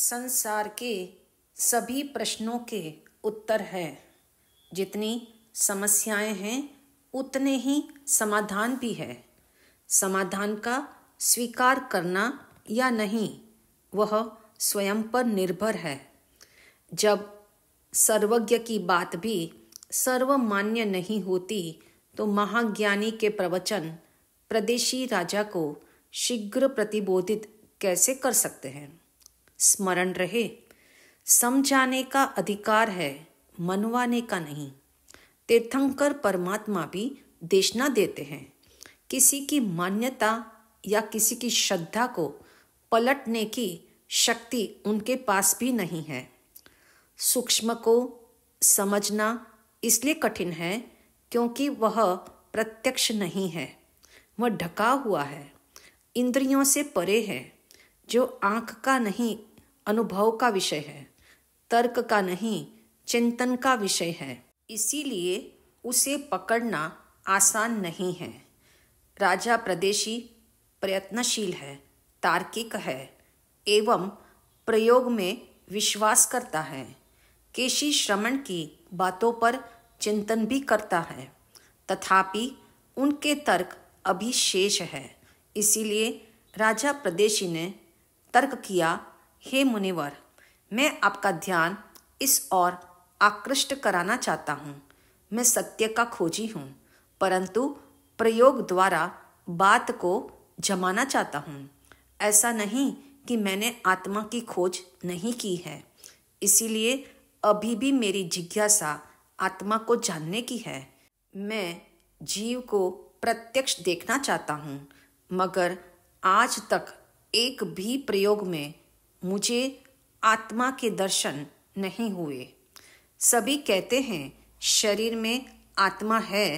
संसार के सभी प्रश्नों के उत्तर है जितनी समस्याएं हैं उतने ही समाधान भी है समाधान का स्वीकार करना या नहीं वह स्वयं पर निर्भर है जब सर्वज्ञ की बात भी सर्वमान्य नहीं होती तो महाज्ञानी के प्रवचन प्रदेशी राजा को शीघ्र प्रतिबोधित कैसे कर सकते हैं स्मरण रहे समझाने का अधिकार है मनवाने का नहीं तीर्थंकर परमात्मा भी देशना देते हैं किसी की मान्यता या किसी की श्रद्धा को पलटने की शक्ति उनके पास भी नहीं है सूक्ष्म को समझना इसलिए कठिन है क्योंकि वह प्रत्यक्ष नहीं है वह ढका हुआ है इंद्रियों से परे है जो आँख का नहीं अनुभव का विषय है तर्क का नहीं चिंतन का विषय है इसीलिए उसे पकड़ना आसान नहीं है राजा प्रदेशी प्रयत्नशील है तार्किक है एवं प्रयोग में विश्वास करता है केशी श्रमण की बातों पर चिंतन भी करता है तथापि उनके तर्क अभी शेष है इसीलिए राजा प्रदेशी ने तर्क किया हे मुनिवर मैं आपका ध्यान इस ओर आकृष्ट कराना चाहता हूँ मैं सत्य का खोजी हूँ परंतु प्रयोग द्वारा बात को जमाना चाहता हूँ ऐसा नहीं कि मैंने आत्मा की खोज नहीं की है इसीलिए अभी भी मेरी जिज्ञासा आत्मा को जानने की है मैं जीव को प्रत्यक्ष देखना चाहता हूँ मगर आज तक एक भी प्रयोग में मुझे आत्मा के दर्शन नहीं हुए सभी कहते हैं शरीर में आत्मा है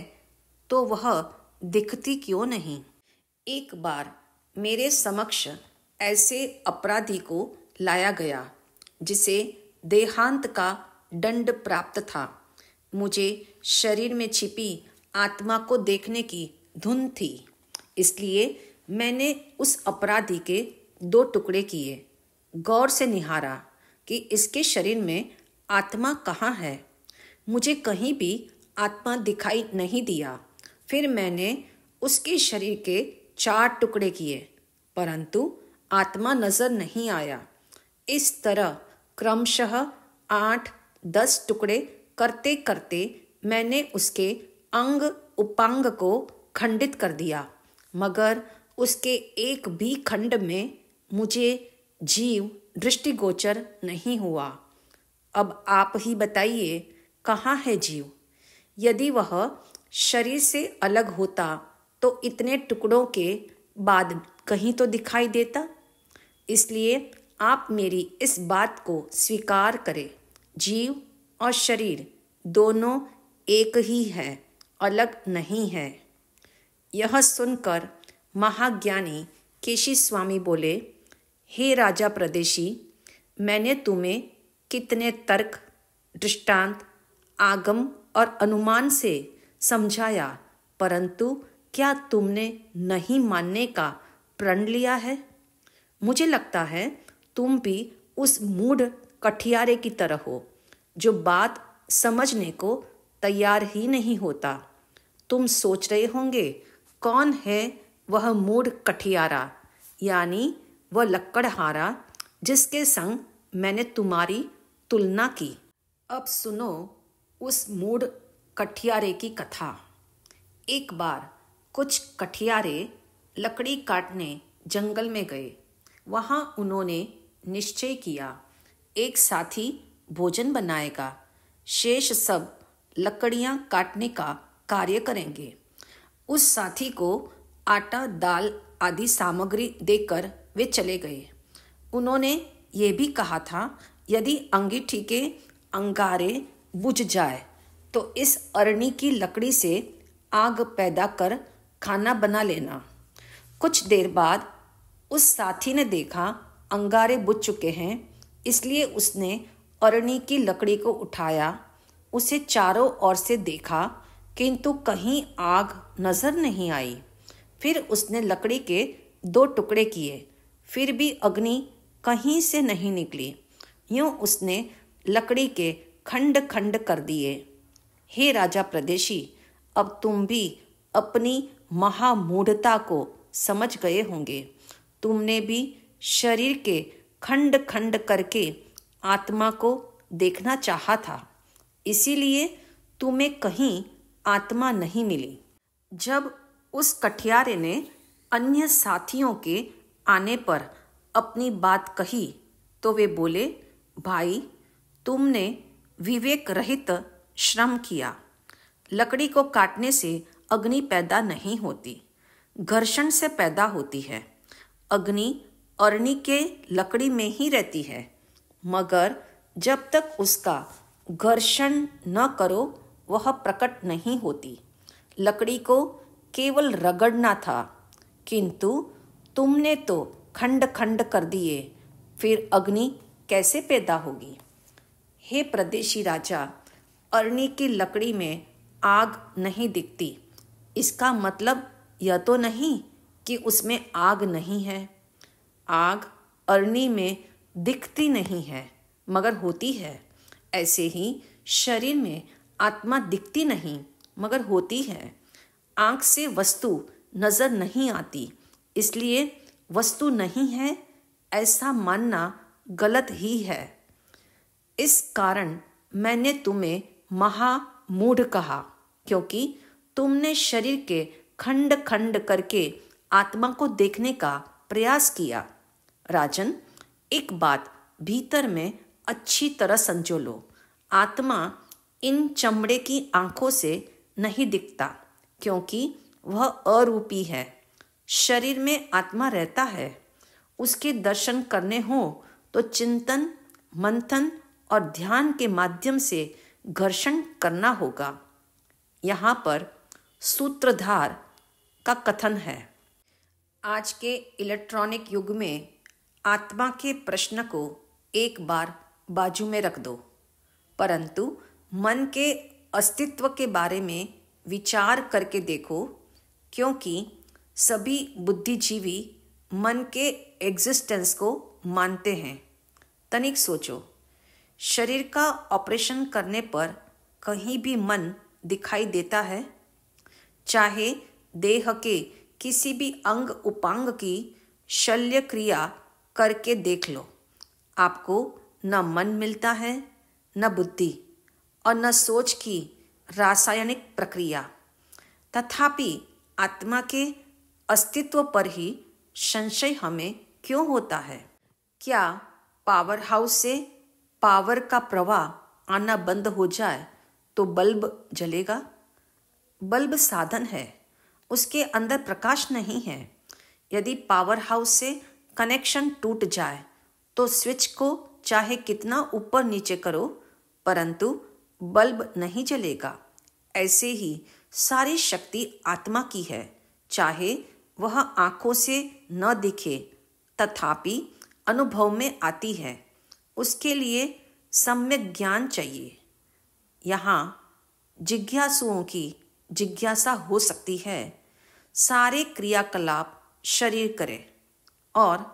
तो वह दिखती क्यों नहीं एक बार मेरे समक्ष ऐसे अपराधी को लाया गया जिसे देहांत का दंड प्राप्त था मुझे शरीर में छिपी आत्मा को देखने की धुन थी इसलिए मैंने उस अपराधी के दो टुकड़े किए गौर से निहारा कि इसके शरीर में आत्मा कहाँ है मुझे कहीं भी आत्मा दिखाई नहीं दिया फिर मैंने उसके शरीर के चार टुकड़े किए परंतु आत्मा नजर नहीं आया इस तरह क्रमशः आठ दस टुकड़े करते करते मैंने उसके अंग उपांग को खंडित कर दिया मगर उसके एक भी खंड में मुझे जीव दृष्टिगोचर नहीं हुआ अब आप ही बताइए कहाँ है जीव यदि वह शरीर से अलग होता तो इतने टुकड़ों के बाद कहीं तो दिखाई देता इसलिए आप मेरी इस बात को स्वीकार करें जीव और शरीर दोनों एक ही है अलग नहीं है यह सुनकर महाज्ञानी केशी स्वामी बोले हे राजा प्रदेशी मैंने तुम्हें कितने तर्क दृष्टांत आगम और अनुमान से समझाया परंतु क्या तुमने नहीं मानने का प्रण लिया है मुझे लगता है तुम भी उस मूढ़ कठियारे की तरह हो जो बात समझने को तैयार ही नहीं होता तुम सोच रहे होंगे कौन है वह मूढ़ कठियारा यानी वह लक्कड़हारा जिसके संग मैंने तुम्हारी तुलना की अब सुनो उस मूड कठियारे की कथा एक बार कुछ कठियारे लकड़ी काटने जंगल में गए वहाँ उन्होंने निश्चय किया एक साथी भोजन बनाएगा शेष सब लकड़ियाँ काटने का कार्य करेंगे उस साथी को आटा दाल आदि सामग्री देकर वे चले गए उन्होंने ये भी कहा था यदि अंगीठी के अंगारे बुझ जाए तो इस अरणी की लकड़ी से आग पैदा कर खाना बना लेना कुछ देर बाद उस साथी ने देखा अंगारे बुझ चुके हैं इसलिए उसने अरणी की लकड़ी को उठाया उसे चारों ओर से देखा किंतु कहीं आग नज़र नहीं आई फिर उसने लकड़ी के दो टुकड़े किए फिर भी अग्नि कहीं से नहीं निकली यूं उसने लकड़ी के खंड खंड कर दिए हे राजा प्रदेशी अब तुम भी अपनी महामूढ़ता को समझ गए होंगे तुमने भी शरीर के खंड खंड करके आत्मा को देखना चाहा था इसीलिए तुम्हें कहीं आत्मा नहीं मिली जब उस कठियारे ने अन्य साथियों के आने पर अपनी बात कही तो वे बोले भाई तुमने विवेक रहित श्रम किया लकड़ी को काटने से अग्नि पैदा नहीं होती घर्षण से पैदा होती है अग्नि अरणि के लकड़ी में ही रहती है मगर जब तक उसका घर्षण न करो वह प्रकट नहीं होती लकड़ी को केवल रगड़ना था किंतु तुमने तो खंड खंड कर दिए फिर अग्नि कैसे पैदा होगी हे प्रदेशी राजा अरणी की लकड़ी में आग नहीं दिखती इसका मतलब यह तो नहीं कि उसमें आग नहीं है आग अरणी में दिखती नहीं है मगर होती है ऐसे ही शरीर में आत्मा दिखती नहीं मगर होती है आँख से वस्तु नज़र नहीं आती इसलिए वस्तु नहीं है ऐसा मानना गलत ही है इस कारण मैंने तुम्हें महामूढ़ कहा क्योंकि तुमने शरीर के खंड खंड करके आत्मा को देखने का प्रयास किया राजन एक बात भीतर में अच्छी तरह संजो लो आत्मा इन चमड़े की आंखों से नहीं दिखता क्योंकि वह अरूपी है शरीर में आत्मा रहता है उसके दर्शन करने हो तो चिंतन मंथन और ध्यान के माध्यम से घर्षण करना होगा यहाँ पर सूत्रधार का कथन है आज के इलेक्ट्रॉनिक युग में आत्मा के प्रश्न को एक बार बाजू में रख दो परंतु मन के अस्तित्व के बारे में विचार करके देखो क्योंकि सभी बुद्धिजीवी मन के एग्जिस्टेंस को मानते हैं तनिक सोचो शरीर का ऑपरेशन करने पर कहीं भी मन दिखाई देता है चाहे देह के किसी भी अंग उपांग की शल्य क्रिया करके देख लो आपको न मन मिलता है न बुद्धि और न सोच की रासायनिक प्रक्रिया तथापि आत्मा के अस्तित्व पर ही संशय हमें क्यों होता है क्या पावर हाउस से पावर का प्रवाह आना बंद हो जाए तो बल्ब जलेगा बल्ब साधन है उसके अंदर प्रकाश नहीं है यदि पावर हाउस से कनेक्शन टूट जाए तो स्विच को चाहे कितना ऊपर नीचे करो परंतु बल्ब नहीं जलेगा ऐसे ही सारी शक्ति आत्मा की है चाहे वह आँखों से न दिखे तथापि अनुभव में आती है उसके लिए सम्यक ज्ञान चाहिए यहाँ जिज्ञासुओं की जिज्ञासा हो सकती है सारे क्रियाकलाप शरीर करे और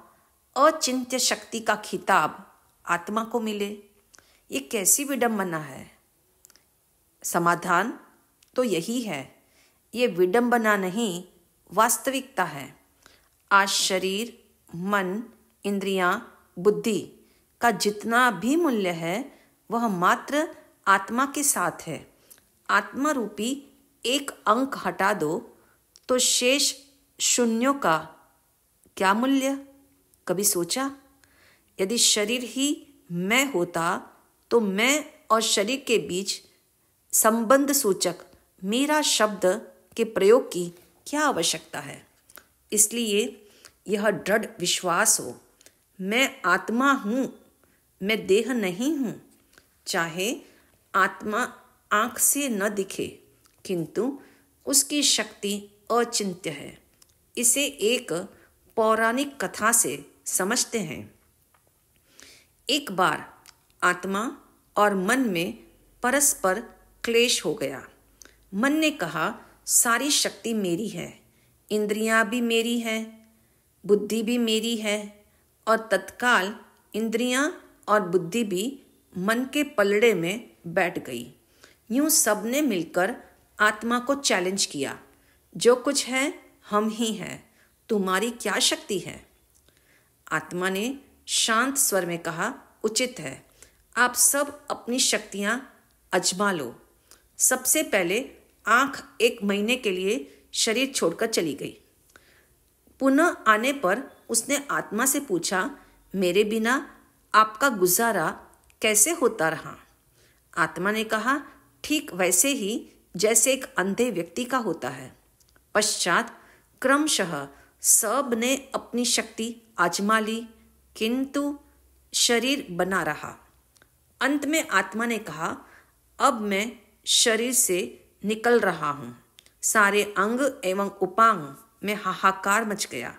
अचिंत्य शक्ति का खिताब आत्मा को मिले ये कैसी विडम्बना है समाधान तो यही है ये विडम्बना नहीं वास्तविकता है आज शरीर मन इंद्रियां, बुद्धि का जितना भी मूल्य है वह मात्र आत्मा के साथ है आत्मा रूपी एक अंक हटा दो तो शेष शून्यों का क्या मूल्य कभी सोचा यदि शरीर ही मैं होता तो मैं और शरीर के बीच संबंध सूचक मेरा शब्द के प्रयोग की क्या आवश्यकता है इसलिए यह दृढ़ विश्वास हो मैं आत्मा हूँ मैं देह नहीं हूँ चाहे आत्मा आँख से न दिखे किंतु उसकी शक्ति अचिंत्य है इसे एक पौराणिक कथा से समझते हैं एक बार आत्मा और मन में परस्पर क्लेश हो गया मन ने कहा सारी शक्ति मेरी है इंद्रियां भी मेरी हैं बुद्धि भी मेरी है और तत्काल इंद्रियां और बुद्धि भी मन के पलड़े में बैठ गई यूं सब ने मिलकर आत्मा को चैलेंज किया जो कुछ है हम ही हैं तुम्हारी क्या शक्ति है आत्मा ने शांत स्वर में कहा उचित है आप सब अपनी शक्तियाँ अजमा लो सबसे पहले आंख एक महीने के लिए शरीर छोड़कर चली गई पुनः आने पर उसने आत्मा से पूछा मेरे बिना आपका गुजारा कैसे होता रहा आत्मा ने कहा ठीक वैसे ही जैसे एक अंधे व्यक्ति का होता है पश्चात क्रमशः सब ने अपनी शक्ति आजमा ली किंतु शरीर बना रहा अंत में आत्मा ने कहा अब मैं शरीर से निकल रहा हूँ सारे अंग एवं उपांग में हाहाकार मच गया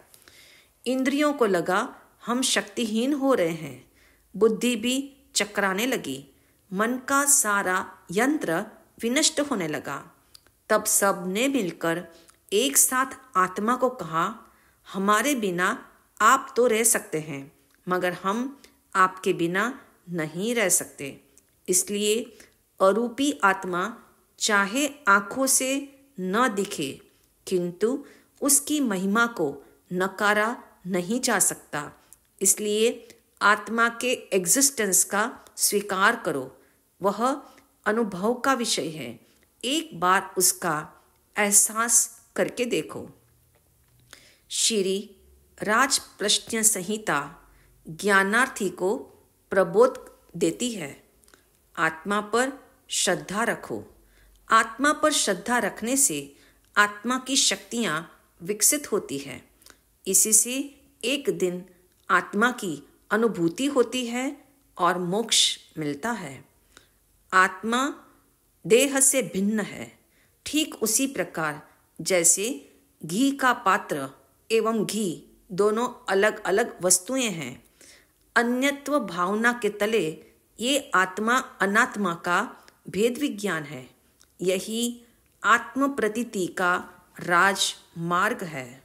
इंद्रियों को लगा हम शक्तिहीन हो रहे हैं बुद्धि भी चकराने लगी मन का सारा यंत्र विनष्ट होने लगा तब सब ने मिलकर एक साथ आत्मा को कहा हमारे बिना आप तो रह सकते हैं मगर हम आपके बिना नहीं रह सकते इसलिए अरूपी आत्मा चाहे आँखों से न दिखे किंतु उसकी महिमा को नकारा नहीं जा सकता इसलिए आत्मा के एग्जिस्टेंस का स्वीकार करो वह अनुभव का विषय है एक बार उसका एहसास करके देखो श्री राज प्रश्न संहिता ज्ञानार्थी को प्रबोध देती है आत्मा पर श्रद्धा रखो आत्मा पर श्रद्धा रखने से आत्मा की शक्तियाँ विकसित होती है इसी से एक दिन आत्मा की अनुभूति होती है और मोक्ष मिलता है आत्मा देह से भिन्न है ठीक उसी प्रकार जैसे घी का पात्र एवं घी दोनों अलग अलग वस्तुएं हैं अन्यत्व भावना के तले ये आत्मा अनात्मा का भेद विज्ञान है यही आत्म प्रतीति का राजमार्ग है